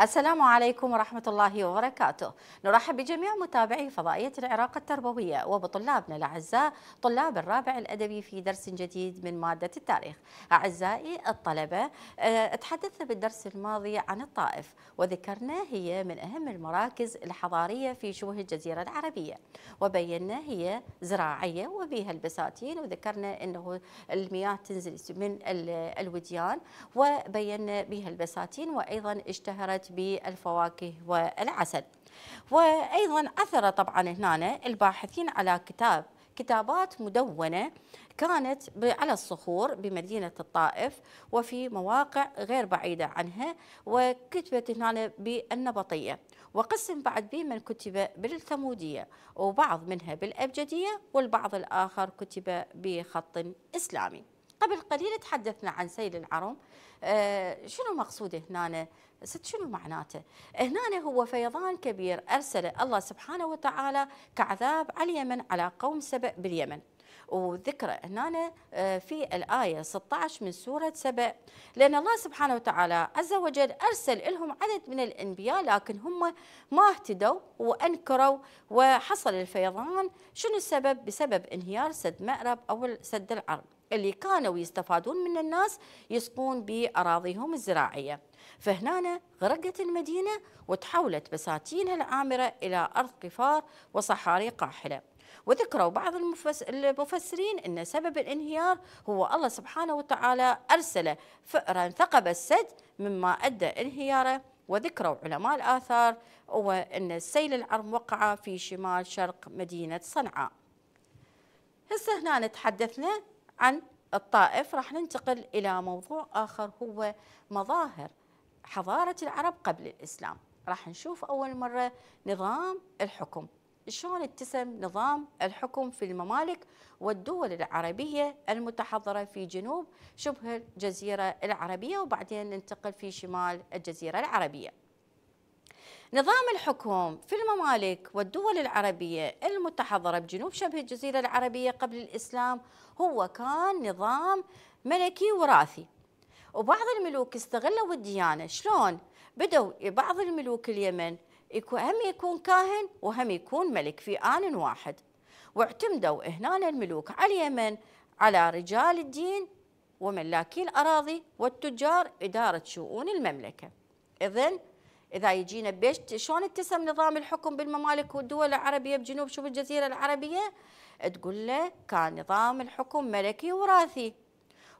السلام عليكم ورحمة الله وبركاته نرحب بجميع متابعي فضائية العراق التربوية وبطلابنا الأعزاء طلاب الرابع الأدبي في درس جديد من مادة التاريخ أعزائي الطلبة آه، تحدثنا بالدرس الماضي عن الطائف وذكرنا هي من أهم المراكز الحضارية في شبه الجزيرة العربية وبينا هي زراعية وبها البساتين وذكرنا أنه المياه تنزل من الوديان وبينا بها البساتين وأيضا اشتهرت بالفواكه والعسل وأيضا أثر طبعا هنا الباحثين على كتاب كتابات مدونة كانت على الصخور بمدينة الطائف وفي مواقع غير بعيدة عنها وكتبت هنا بالنبطية وقسم بعد به من كتب بالثمودية وبعض منها بالأبجدية والبعض الآخر كتب بخط إسلامي قبل قليل تحدثنا عن سيل العرم آه شنو مقصود هنا ست شنو معناته هنا هو فيضان كبير أرسل الله سبحانه وتعالى كعذاب على اليمن على قوم سبأ باليمن وذكر هنا آه، في الآية 16 من سورة سبأ لأن الله سبحانه وتعالى عز وجل أرسل لهم عدد من الأنبياء لكن هم ما اهتدوا وأنكروا وحصل الفيضان شنو السبب بسبب انهيار سد مأرب أو سد العرب اللي كانوا يستفادون من الناس يسقون بأراضيهم الزراعية فهنا غرقت المدينة وتحولت بساتينها العامرة إلى أرض قفار وصحاري قاحلة وذكروا بعض المفسرين أن سبب الانهيار هو الله سبحانه وتعالى أرسل فأرا ثقب السد مما أدى انهياره وذكروا علماء الآثار هو أن السيل العرم وقع في شمال شرق مدينة صنعاء هسه هنا تحدثنا عن الطائف راح ننتقل إلى موضوع آخر هو مظاهر حضارة العرب قبل الإسلام راح نشوف أول مرة نظام الحكم شلون اتسم نظام الحكم في الممالك والدول العربية المتحضرة في جنوب شبه الجزيرة العربية وبعدين ننتقل في شمال الجزيرة العربية نظام الحكم في الممالك والدول العربية المتحضرة بجنوب شبه الجزيرة العربية قبل الإسلام هو كان نظام ملكي وراثي وبعض الملوك استغلوا الديانة شلون؟ بدوا بعض الملوك اليمن هم يكون كاهن وهم يكون ملك في آن واحد واعتمدوا هنا الملوك على اليمن على رجال الدين وملاكي الأراضي والتجار إدارة شؤون المملكة إذن إذا يجينا بيش شلون اتسم نظام الحكم بالممالك والدول العربية بجنوب شبه الجزيره العربية تقول له كان نظام الحكم ملكي وراثي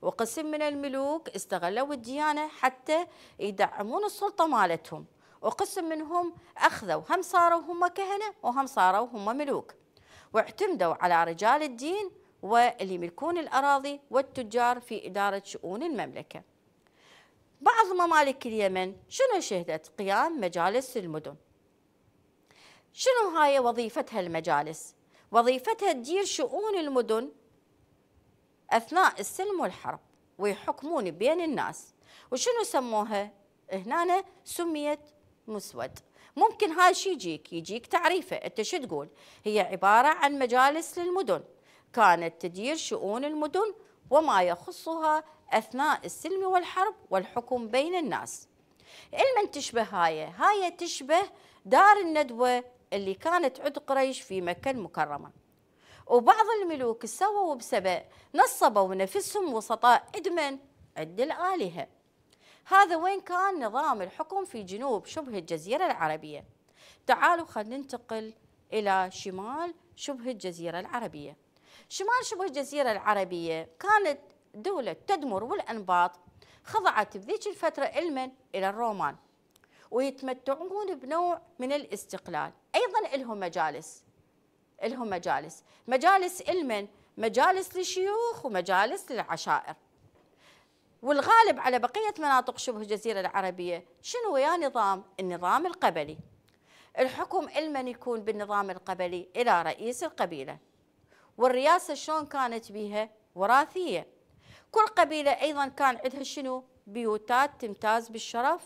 وقسم من الملوك استغلوا الديانة حتى يدعمون السلطة مالتهم وقسم منهم أخذوا هم صاروا هم كهنة وهم صاروا هم ملوك واعتمدوا على رجال الدين واللي يملكون الأراضي والتجار في إدارة شؤون المملكة بعض ممالك اليمن شنو شهدت قيام مجالس المدن شنو هاي وظيفتها المجالس وظيفتها تدير شؤون المدن أثناء السلم والحرب ويحكمون بين الناس وشنو سموها هنا سميت مسود ممكن هاي شي يجيك يجيك تعريفه انت شو تقول هي عبارة عن مجالس للمدن كانت تدير شؤون المدن وما يخصها أثناء السلم والحرب والحكم بين الناس المن تشبه هاي هاي تشبه دار الندوة اللي كانت عد قريش في مكة المكرمة وبعض الملوك سووا بسبأ نصبوا نفسهم وسطاء إدمن عند الآلهة هذا وين كان نظام الحكم في جنوب شبه الجزيرة العربية تعالوا خلينا ننتقل إلى شمال شبه الجزيرة العربية شمال شبه الجزيرة العربية كانت دولة تدمر والأنباط خضعت بذيك الفترة المن إلى الرومان ويتمتعون بنوع من الاستقلال أيضا لهم مجالس لهم مجالس مجالس المن مجالس للشيوخ ومجالس للعشائر والغالب على بقية مناطق شبه الجزيرة العربية شنو يا نظام النظام القبلي الحكم المن يكون بالنظام القبلي إلى رئيس القبيلة والرياسة شلون كانت بيها وراثية كل قبيلة أيضا كان عندها شنو بيوتات تمتاز بالشرف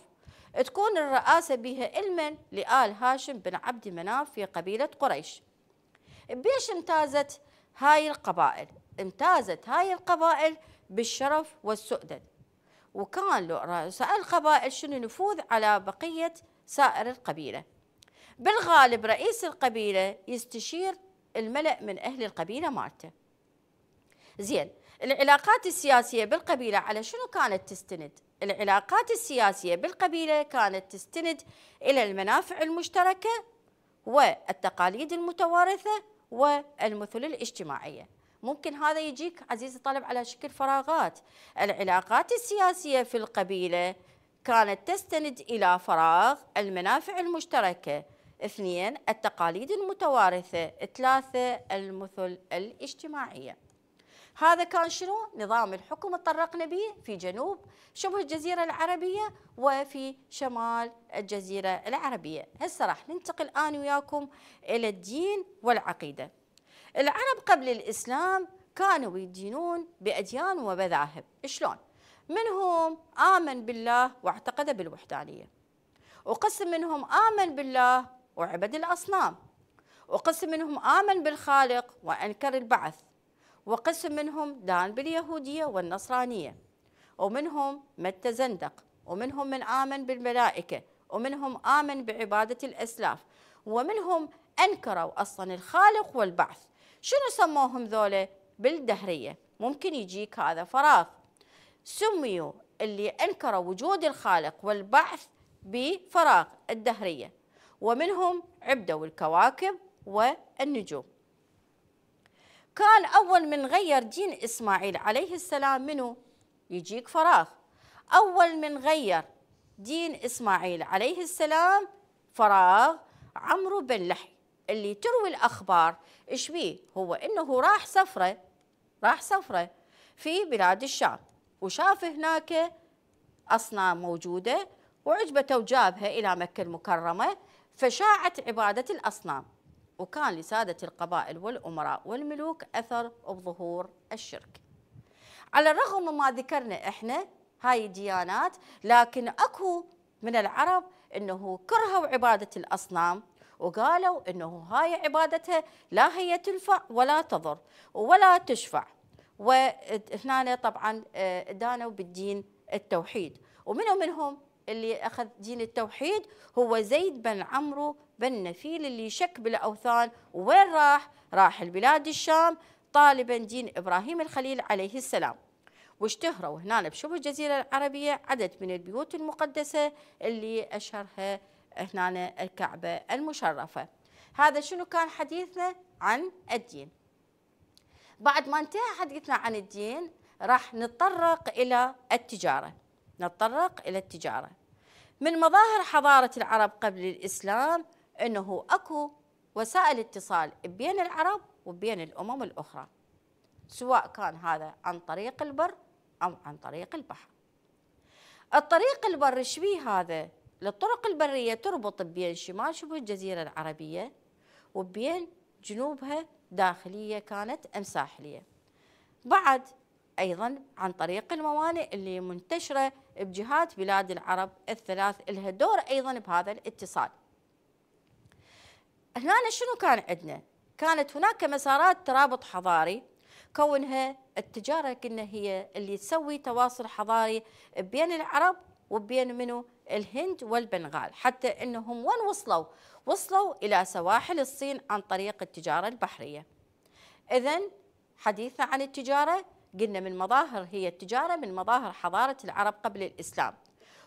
تكون الرئاسة بها المن لآل هاشم بن عبد مناف في قبيلة قريش بيش امتازت هاي القبائل امتازت هاي القبائل بالشرف والسؤدد وكان رؤساء القبائل شنو نفوذ على بقية سائر القبيلة بالغالب رئيس القبيلة يستشير الملأ من أهل القبيلة مالته زين العلاقات السياسية بالقبيلة على شنو كانت تستند؟ العلاقات السياسية بالقبيلة كانت تستند إلى المنافع المشتركة والتقاليد المتوارثة والمثل الاجتماعية ممكن هذا يجيك عزيزي الطالب على شكل فراغات العلاقات السياسية في القبيلة كانت تستند إلى فراغ المنافع المشتركة اثنين التقاليد المتوارثة ثلاثة المثل الاجتماعية هذا كان شنو نظام الحكم تطرقنا به في جنوب شبه الجزيرة العربية وفي شمال الجزيرة العربية هسه راح ننتقل الآن وياكم إلى الدين والعقيدة العرب قبل الإسلام كانوا يدينون بأديان ومذاهب شلون؟ منهم آمن بالله واعتقد بالوحدانية وقسم منهم آمن بالله وعبد الأصنام وقسم منهم آمن بالخالق وأنكر البعث وقسم منهم دان باليهودية والنصرانية ومنهم مت زندق ومنهم من آمن بالملائكة ومنهم آمن بعبادة الأسلاف ومنهم أنكروا أصلا الخالق والبعث شنو سموهم ذولا بالدهرية ممكن يجيك هذا فراغ سميوا اللي أنكروا وجود الخالق والبعث بفراغ الدهرية ومنهم عبدوا الكواكب والنجوم كان أول من غير دين إسماعيل عليه السلام منه يجيك فراغ أول من غير دين إسماعيل عليه السلام فراغ عمرو بن لحي اللي تروي الأخبار إيش بيه هو إنه راح سفرة راح سفرة في بلاد الشام وشاف هناك أصنام موجودة وعجبته وجابها إلى مكة المكرمة فشاعت عبادة الأصنام وكان لسادة القبائل والأمراء والملوك أثر بظهور الشرك على الرغم مما ذكرنا إحنا هاي الديانات لكن أكو من العرب أنه كرهوا عبادة الأصنام وقالوا أنه هاي عبادتها لا هي تنفع ولا تضر ولا تشفع وهنا طبعا آه، دانوا بالدين التوحيد ومنهم منهم اللي أخذ دين التوحيد هو زيد بن عمرو بن نفيل اللي شك بالأوثان وين راح؟ راح لبلاد الشام طالبا دين إبراهيم الخليل عليه السلام واشتهروا هنا بشبه الجزيرة العربية عدد من البيوت المقدسة اللي أشهرها هنا الكعبة المشرفة هذا شنو كان حديثنا عن الدين بعد ما انتهى حديثنا عن الدين راح نتطرق إلى التجارة نتطرق إلى التجارة من مظاهر حضارة العرب قبل الإسلام أنه أكو وسائل اتصال بين العرب وبين الأمم الأخرى سواء كان هذا عن طريق البر أو عن طريق البحر الطريق البر شبيه هذا للطرق البرية تربط بين شمال شبه الجزيرة العربية وبين جنوبها داخلية كانت أم ساحلية بعد أيضا عن طريق الموانئ اللي منتشرة بجهات بلاد العرب الثلاث لها دور أيضا بهذا الاتصال هنا شنو كان عندنا؟ كانت هناك مسارات ترابط حضاري كونها التجارة كنا هي اللي تسوي تواصل حضاري بين العرب وبين منو الهند والبنغال حتى انهم وين وصلوا؟ وصلوا الى سواحل الصين عن طريق التجاره البحريه. اذا حديثنا عن التجاره قلنا من مظاهر هي التجارة من مظاهر حضارة العرب قبل الإسلام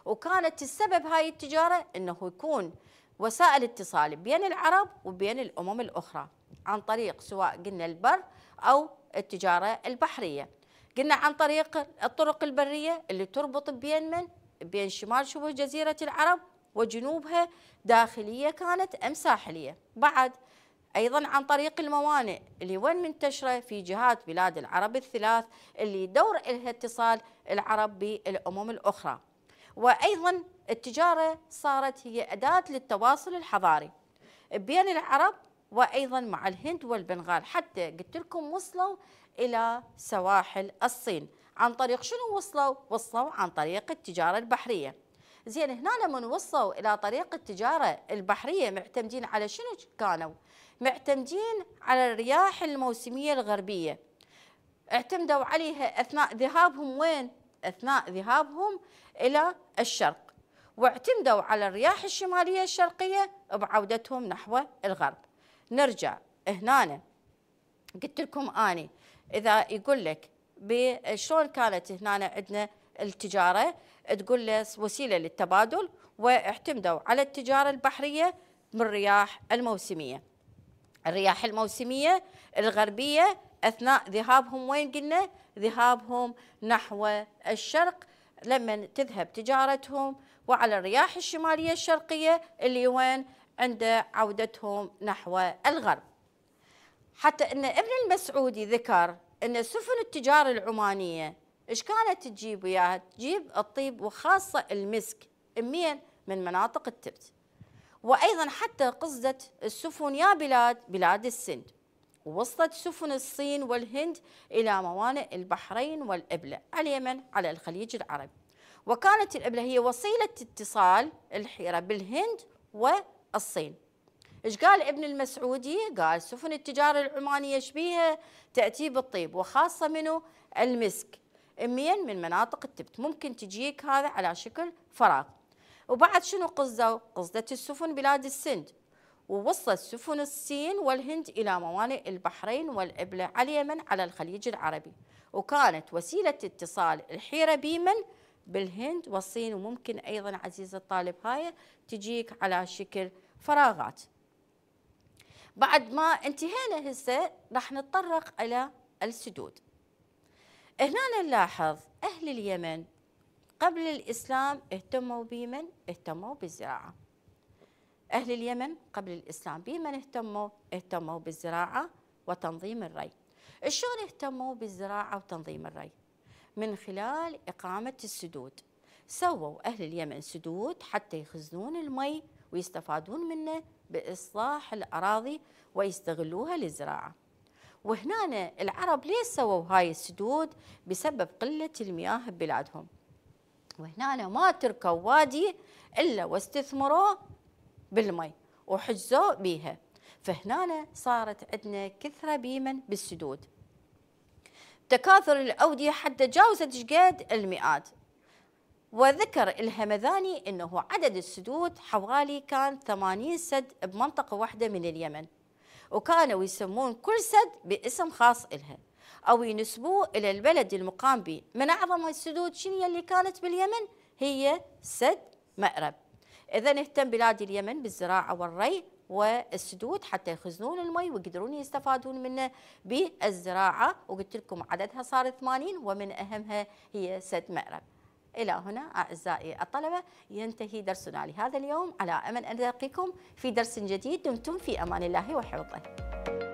وكانت السبب هاي التجارة أنه يكون وسائل اتصال بين العرب وبين الأمم الأخرى عن طريق سواء قلنا البر أو التجارة البحرية قلنا عن طريق الطرق البرية اللي تربط بين من؟ بين شمال شبه جزيرة العرب وجنوبها داخلية كانت أم ساحلية بعد أيضا عن طريق الموانئ اللي وين منتشرة في جهات بلاد العرب الثلاث اللي دور لها اتصال العرب بالأمم الأخرى وأيضا التجارة صارت هي أداة للتواصل الحضاري بين العرب وأيضا مع الهند والبنغال حتى قلت لكم وصلوا إلى سواحل الصين عن طريق شنو وصلوا؟ وصلوا عن طريق التجارة البحرية زين هنا لما وصلوا إلى طريق التجارة البحرية معتمدين على شنو كانوا؟ معتمدين على الرياح الموسمية الغربية اعتمدوا عليها أثناء ذهابهم وين؟ أثناء ذهابهم إلى الشرق واعتمدوا على الرياح الشمالية الشرقية بعودتهم نحو الغرب نرجع هنا قلت لكم أني إذا يقول لك شلون كانت هنا عندنا التجارة تقول له وسيلة للتبادل واعتمدوا على التجارة البحرية من الرياح الموسمية الرياح الموسمية الغربية أثناء ذهابهم وين قلنا ذهابهم نحو الشرق لما تذهب تجارتهم وعلى الرياح الشمالية الشرقية اللي وين عند عودتهم نحو الغرب حتى أن ابن المسعودي ذكر أن سفن التجارة العمانية إيش كانت تجيب وياها تجيب الطيب وخاصة المسك من مناطق التبت وأيضا حتى قصدت السفن يا بلاد بلاد السند ووصلت سفن الصين والهند إلى موانئ البحرين والإبلة اليمن على الخليج العربي وكانت الإبلة هي وسيلة اتصال الحيرة بالهند والصين إيش قال ابن المسعودي قال سفن التجارة العمانية شبيهة تأتي بالطيب وخاصة منه المسك امين من مناطق التبت ممكن تجيك هذا على شكل فراغ وبعد شنو قصدوا؟ قصدت السفن بلاد السند ووصلت سفن الصين والهند إلى موانئ البحرين والإبلة على اليمن على الخليج العربي وكانت وسيلة اتصال الحيرة بيمن بالهند والصين وممكن أيضا عزيز الطالب هاي تجيك على شكل فراغات بعد ما انتهينا هسه راح نتطرق إلى السدود هنا نلاحظ أهل اليمن قبل الإسلام اهتموا بمن؟ اهتموا بالزراعة أهل اليمن قبل الإسلام بمن اهتموا؟ اهتموا بالزراعة وتنظيم الري شلون اهتموا بالزراعة وتنظيم الري؟ من خلال إقامة السدود سووا أهل اليمن سدود حتى يخزنون المي ويستفادون منه بإصلاح الأراضي ويستغلوها للزراعة وهنا العرب ليش سووا هاي السدود بسبب قلة المياه ببلادهم وهنا ما تركوا وادي إلا واستثمروا بالمي وحجزوا بيها فهنا صارت عندنا كثرة بيمن بالسدود تكاثر الأودية حتى جاوزت شقد المئات وذكر الهمذاني أنه عدد السدود حوالي كان 80 سد بمنطقة واحدة من اليمن وكانوا يسمون كل سد باسم خاص إلها أو ينسبوه إلى البلد المقام به من أعظم السدود شنو اللي كانت باليمن هي سد مأرب إذا اهتم بلاد اليمن بالزراعة والري والسدود حتى يخزنون المي ويقدرون يستفادون منه بالزراعة وقلت لكم عددها صار 80 ومن أهمها هي سد مأرب إلى هنا أعزائي الطلبة ينتهي درسنا لهذا اليوم على أمل أن نلقيكم في درس جديد دمتم في أمان الله وحفظه